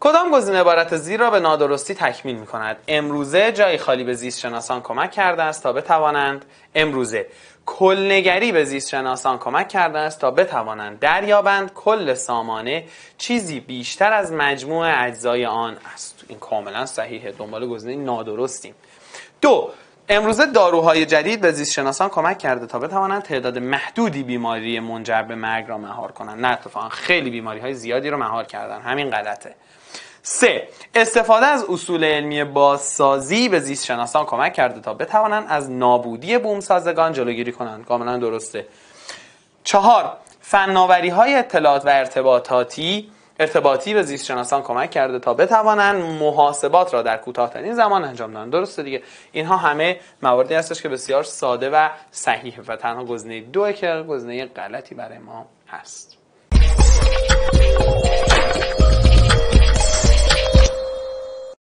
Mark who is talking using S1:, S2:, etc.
S1: کدام گزینه عبارت زیر را به نادرستی تکمیل می کند؟ امروزه جای خالی به زیست شناسان کمک کرده است تا بتوانند امروزه کلنگری به زیست شناسان کمک کرده است تا بتوانند دریابند کل سامانه چیزی بیشتر از مجموع اجزای آن است این کاملا صحیحه دنبال گزینه نادرستیم دو امروزه داروهای جدید به زیست شناسان کمک کرده تا بتوانند تعداد محدودی بیماری منجر به مرگ را مهار کنند نه اتفاقا خیلی بیماری های زیادی رو مهار کردن همین غلطه سه استفاده از اصول علمی بازسازی به زیست شناسان کمک کرده تا بتوانند از نابودی بومسازگان جلوگیری کنند کاملا درسته چهار فناوری های اطلاعات و ارتباطاتی ارتباطی به زیست شناسان کمک کرده تا بتوانند محاسبات را در کوتاهترین زمان انجام دهند درسته دیگه اینها همه مواردی هستش که بسیار ساده و صحیح و تنها گزینه دو که گزینه غلطی برای ما هست